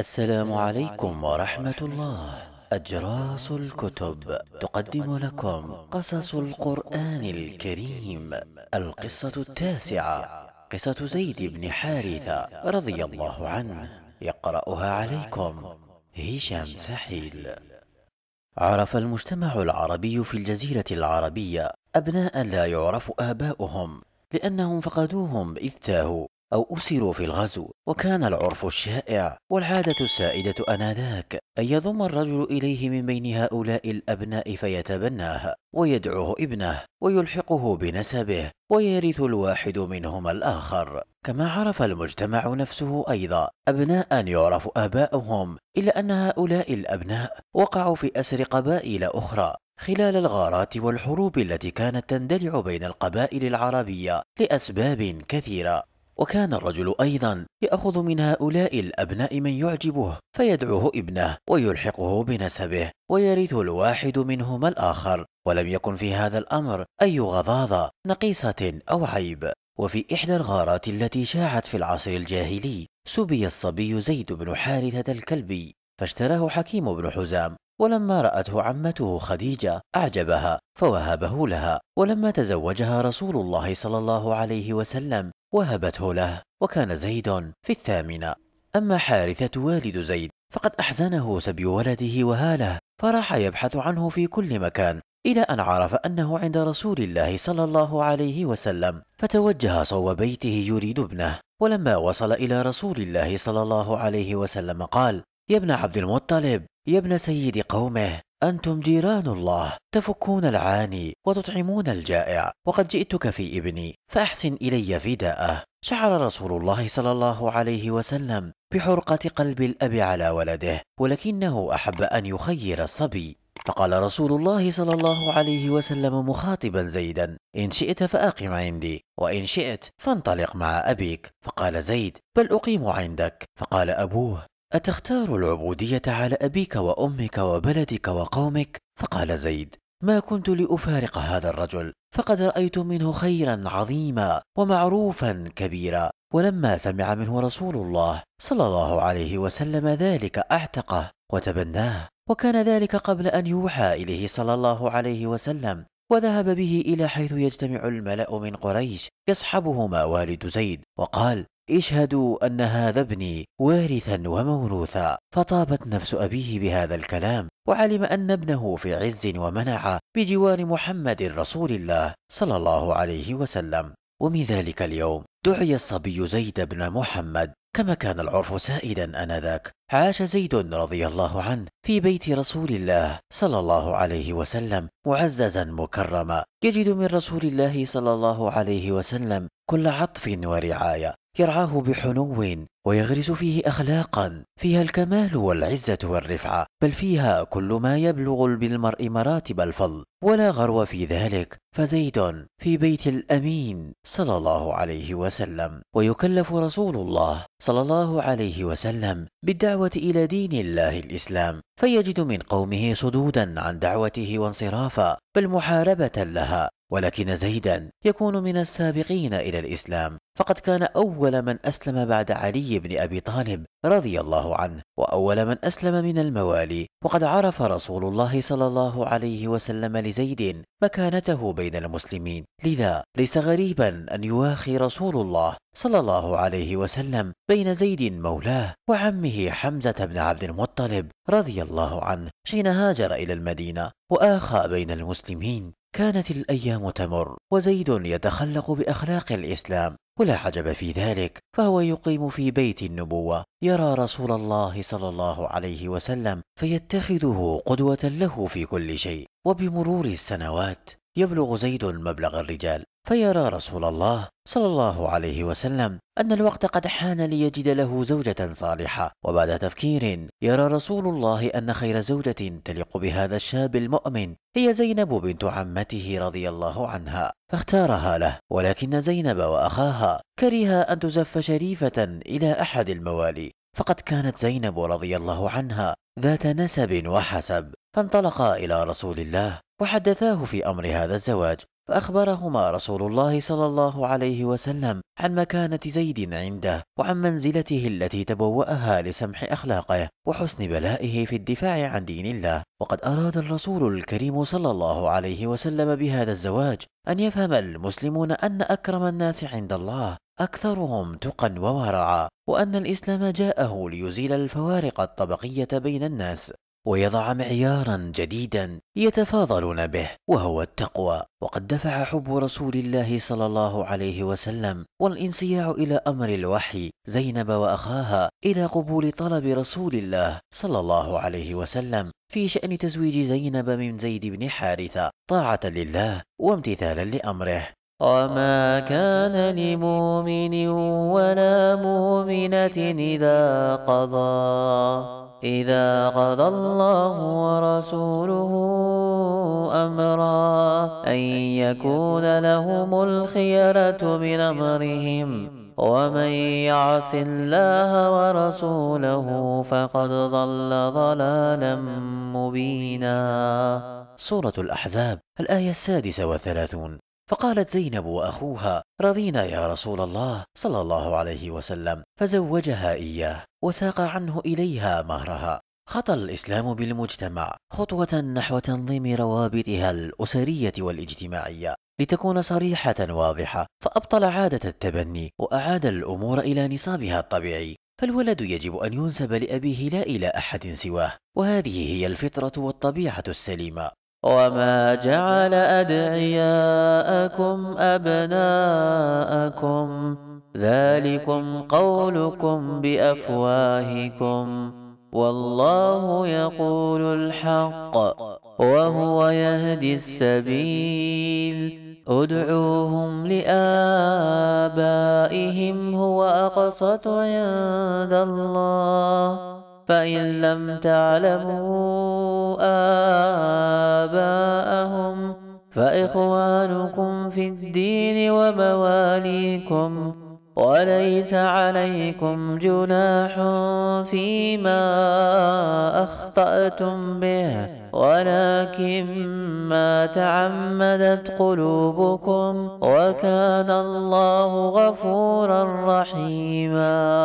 السلام عليكم ورحمة الله أجراس الكتب تقدم لكم قصص القرآن الكريم القصة التاسعة قصة زيد بن حارثة رضي الله عنه يقرأها عليكم هشام سحيل عرف المجتمع العربي في الجزيرة العربية أبناء لا يعرف آباؤهم لأنهم فقدوهم إذ تاهوا أو أسروا في الغزو وكان العرف الشائع والعادة السائدة أنذاك أن يضم الرجل إليه من بين هؤلاء الأبناء فيتبناه ويدعوه ابنه ويلحقه بنسبه ويرث الواحد منهما الآخر كما عرف المجتمع نفسه أيضا أبناء يعرف آباؤهم إلا أن هؤلاء الأبناء وقعوا في أسر قبائل أخرى خلال الغارات والحروب التي كانت تندلع بين القبائل العربية لأسباب كثيرة وكان الرجل أيضا يأخذ من هؤلاء الأبناء من يعجبه فيدعوه ابنه ويلحقه بنسبه ويرث الواحد منهما الآخر ولم يكن في هذا الأمر أي غضاضة نقيصة أو عيب وفي إحدى الغارات التي شاعت في العصر الجاهلي سبي الصبي زيد بن حارثة الكلبي فاشتراه حكيم بن حزام ولما رأته عمته خديجة أعجبها فوهبه لها ولما تزوجها رسول الله صلى الله عليه وسلم وهبته له وكان زيد في الثامنة أما حارثة والد زيد فقد أحزنه سبي ولده وهاله فراح يبحث عنه في كل مكان إلى أن عرف أنه عند رسول الله صلى الله عليه وسلم فتوجه صوب بيته يريد ابنه ولما وصل إلى رسول الله صلى الله عليه وسلم قال يا ابن عبد المطلب يا ابن سيد قومه أنتم جيران الله تفكون العاني وتطعمون الجائع وقد جئتك في ابني فأحسن إلي فداءه شعر رسول الله صلى الله عليه وسلم بحرقة قلب الأب على ولده ولكنه أحب أن يخير الصبي فقال رسول الله صلى الله عليه وسلم مخاطبا زيدا إن شئت فأقم عندي وإن شئت فانطلق مع أبيك فقال زيد بل أقيم عندك فقال أبوه أتختار العبودية على أبيك وأمك وبلدك وقومك؟ فقال زيد: ما كنت لأفارق هذا الرجل، فقد رأيت منه خيرا عظيما ومعروفا كبيرا، ولما سمع منه رسول الله صلى الله عليه وسلم ذلك أعتقه وتبناه، وكان ذلك قبل أن يوحى إليه صلى الله عليه وسلم، وذهب به إلى حيث يجتمع الملأ من قريش يصحبهما والد زيد، وقال: اشهدوا أن هذا ابني وارثا وموروثا فطابت نفس أبيه بهذا الكلام وعلم أن ابنه في عز ومنعة بجوار محمد رسول الله صلى الله عليه وسلم ومن ذلك اليوم دعي الصبي زيد بن محمد كما كان العرف سائدا انذاك عاش زيد رضي الله عنه في بيت رسول الله صلى الله عليه وسلم معززا مكرما يجد من رسول الله صلى الله عليه وسلم كل عطف ورعايه يرعاه بحنو ويغرس فيه اخلاقا فيها الكمال والعزه والرفعه بل فيها كل ما يبلغ بالمرء مراتب الفضل ولا غرو في ذلك فزيد في بيت الامين صلى الله عليه وسلم ويكلف رسول الله صلى الله عليه وسلم بالدعوه الى دين الله الاسلام فيجد من قومه صدودا عن دعوته وانصرافا بل محاربه لها ولكن زيدا يكون من السابقين إلى الإسلام فقد كان أول من أسلم بعد علي بن أبي طالب رضي الله عنه وأول من أسلم من الموالي وقد عرف رسول الله صلى الله عليه وسلم لزيد مكانته بين المسلمين لذا ليس غريبا أن يواخي رسول الله صلى الله عليه وسلم بين زيد مولاه وعمه حمزة بن عبد المطلب رضي الله عنه حين هاجر إلى المدينة وآخى بين المسلمين كانت الأيام تمر وزيد يتخلق بأخلاق الإسلام ولا حجب في ذلك فهو يقيم في بيت النبوة يرى رسول الله صلى الله عليه وسلم فيتخذه قدوة له في كل شيء وبمرور السنوات يبلغ زيد مبلغ الرجال فيرى رسول الله صلى الله عليه وسلم أن الوقت قد حان ليجد له زوجة صالحة وبعد تفكير يرى رسول الله أن خير زوجة تليق بهذا الشاب المؤمن هي زينب بنت عمته رضي الله عنها فاختارها له ولكن زينب وأخاها كرها أن تزف شريفة إلى أحد الموالي فقد كانت زينب رضي الله عنها ذات نسب وحسب فانطلقا إلى رسول الله وحدثاه في أمر هذا الزواج فأخبرهما رسول الله صلى الله عليه وسلم عن مكانة زيد عنده وعن منزلته التي تبوأها لسمح أخلاقه وحسن بلائه في الدفاع عن دين الله وقد أراد الرسول الكريم صلى الله عليه وسلم بهذا الزواج أن يفهم المسلمون أن أكرم الناس عند الله أكثرهم تقا وورعا وأن الإسلام جاءه ليزيل الفوارق الطبقية بين الناس ويضع معيارا جديدا يتفاضلون به وهو التقوى وقد دفع حب رسول الله صلى الله عليه وسلم والانصياع الى امر الوحي زينب واخاها الى قبول طلب رسول الله صلى الله عليه وسلم في شان تزويج زينب من زيد بن حارثه طاعه لله وامتثالا لامره وما كان لمؤمن ولا مؤمنة إذا قضى إذا قضى الله ورسوله أمرا أن يكون لهم الخيرة من أمرهم ومن يعص الله ورسوله فقد ضل ضلالا مبينا سورة الأحزاب الآية السادسة والثلاثون فقالت زينب واخوها رضينا يا رسول الله صلى الله عليه وسلم فزوجها اياه وساق عنه اليها مهرها خطى الاسلام بالمجتمع خطوه نحو تنظيم روابطها الاسريه والاجتماعيه لتكون صريحه واضحه فابطل عاده التبني واعاد الامور الى نصابها الطبيعي فالولد يجب ان ينسب لابيه لا الى احد سواه وهذه هي الفطره والطبيعه السليمه وما جعل أدعياءكم أبناءكم ذلكم قولكم بأفواهكم والله يقول الحق وهو يهدي السبيل ادعوهم لآبائهم هو أقسط عند الله فإن لم تعلموا آباءهم فإخوانكم في الدين ومواليكم وليس عليكم جناح فيما أخطأتم به ولكن ما تعمدت قلوبكم وكان الله غفورا رحيما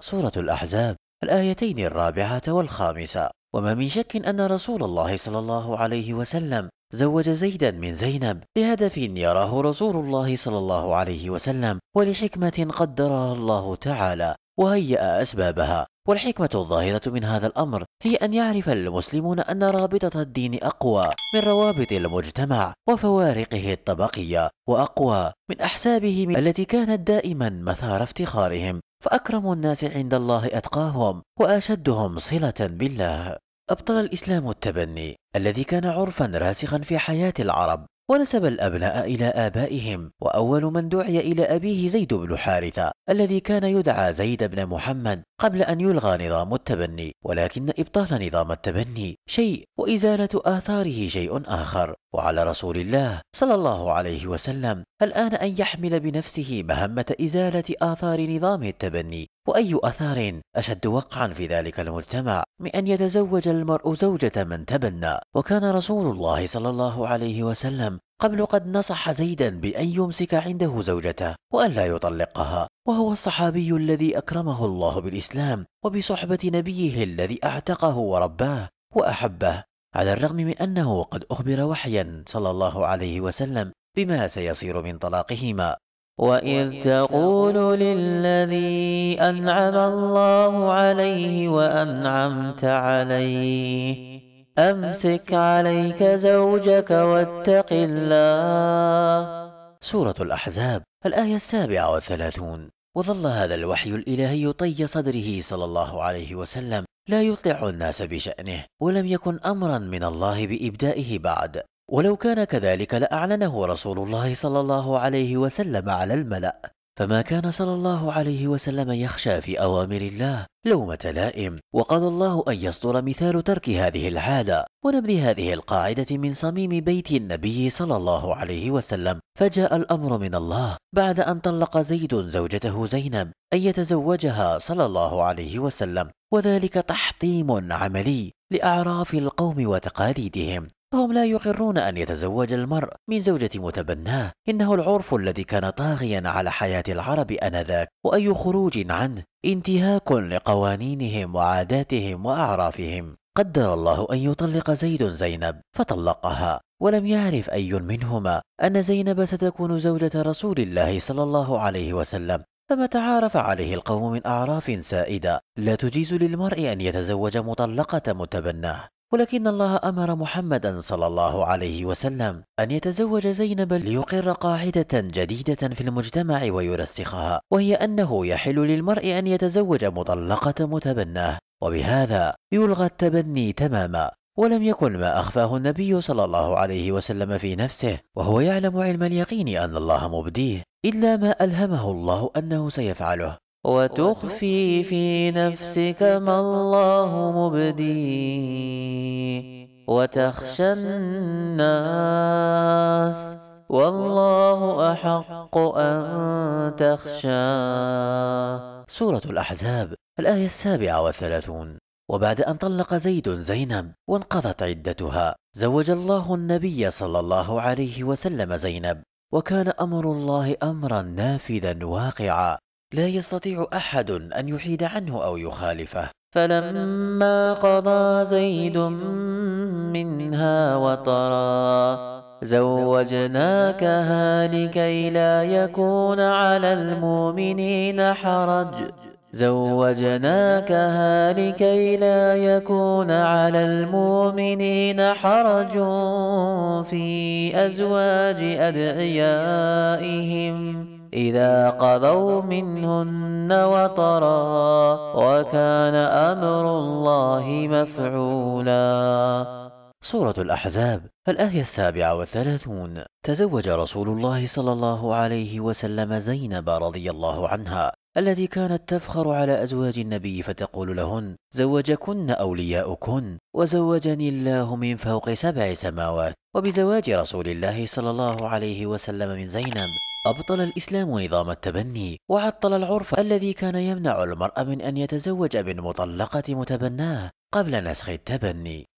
سورة الأحزاب الآيتين الرابعة والخامسة وما من شك أن رسول الله صلى الله عليه وسلم زوج زيدا من زينب لهدف يراه رسول الله صلى الله عليه وسلم ولحكمة قدرها الله تعالى وهيأ أسبابها والحكمة الظاهرة من هذا الأمر هي أن يعرف المسلمون أن رابطة الدين أقوى من روابط المجتمع وفوارقه الطبقية وأقوى من أحسابهم التي كانت دائما مثار افتخارهم فأكرم الناس عند الله أتقاهم وأشدهم صلة بالله أبطل الإسلام التبني الذي كان عرفا راسخا في حياة العرب ونسب الأبناء إلى آبائهم وأول من دعي إلى أبيه زيد بن حارثة الذي كان يدعى زيد بن محمد قبل أن يلغى نظام التبني ولكن إبطال نظام التبني شيء وإزالة آثاره شيء آخر وعلى رسول الله صلى الله عليه وسلم الآن أن يحمل بنفسه مهمة إزالة آثار نظام التبني وأي أثار أشد وقعا في ذلك المجتمع من أن يتزوج المرء زوجة من تبنى وكان رسول الله صلى الله عليه وسلم قبل قد نصح زيدا بأن يمسك عنده زوجته وأن لا يطلقها وهو الصحابي الذي أكرمه الله بالإسلام وبصحبة نبيه الذي أعتقه ورباه وأحبه على الرغم من أنه قد أخبر وحيا صلى الله عليه وسلم بما سيصير من طلاقهما وإذ تقول للذي أنعم الله عليه وأنعمت عليه أمسك عليك زوجك واتق الله سورة الأحزاب الآية السابعة والثلاثون وظل هذا الوحي الإلهي طي صدره صلى الله عليه وسلم لا يطلع الناس بشأنه ولم يكن أمرا من الله بإبدائه بعد ولو كان كذلك لأعلنه رسول الله صلى الله عليه وسلم على الملأ فما كان صلى الله عليه وسلم يخشى في أوامر الله لومة لائم وقضى الله أن يصدر مثال ترك هذه العادة ونبذ هذه القاعدة من صميم بيت النبي صلى الله عليه وسلم فجاء الأمر من الله بعد أن طلق زيد زوجته زينب أن يتزوجها صلى الله عليه وسلم وذلك تحطيم عملي لأعراف القوم وتقاليدهم فهم لا يقرون أن يتزوج المرء من زوجة متبناه إنه العرف الذي كان طاغيا على حياة العرب أنذاك وأي خروج عنه انتهاك لقوانينهم وعاداتهم وأعرافهم قدر الله أن يطلق زيد زينب فطلقها ولم يعرف أي منهما أن زينب ستكون زوجة رسول الله صلى الله عليه وسلم فما تعارف عليه القوم من أعراف سائدة لا تجيز للمرء أن يتزوج مطلقة متبناه ولكن الله أمر محمدا صلى الله عليه وسلم أن يتزوج زينب ليقر قاعدة جديدة في المجتمع ويرسخها وهي أنه يحل للمرء أن يتزوج مطلقة متبناه وبهذا يلغى التبني تماما ولم يكن ما أخفاه النبي صلى الله عليه وسلم في نفسه وهو يعلم علم اليقين أن الله مبديه إلا ما ألهمه الله أنه سيفعله وتخفي في نفسك ما الله مبديه وتخشى الناس والله أحق أن تخشاه سورة الأحزاب الآية السابعة والثلاثون وبعد أن طلق زيد زينب وانقضت عدتها زوج الله النبي صلى الله عليه وسلم زينب وكان امر الله امرا نافذا واقعا لا يستطيع احد ان يحيد عنه او يخالفه فلما قضى زيد منها وطرا زوجناكها لكي لا يكون على المؤمنين حرج زوجناكها لكي لا يكون على المؤمنين حرج في أزواج أدعيائهم إذا قضوا منهن وطرا وكان أمر الله مفعولا سورة الأحزاب الآية السابعة والثلاثون تزوج رسول الله صلى الله عليه وسلم زينب رضي الله عنها التي كانت تفخر على أزواج النبي فتقول لهن زوجكن أولياؤكن وزوجني الله من فوق سبع سماوات وبزواج رسول الله صلى الله عليه وسلم من زينب أبطل الإسلام نظام التبني وعطل العرف الذي كان يمنع المرأة من أن يتزوج من مطلقة متبناه قبل نسخ التبني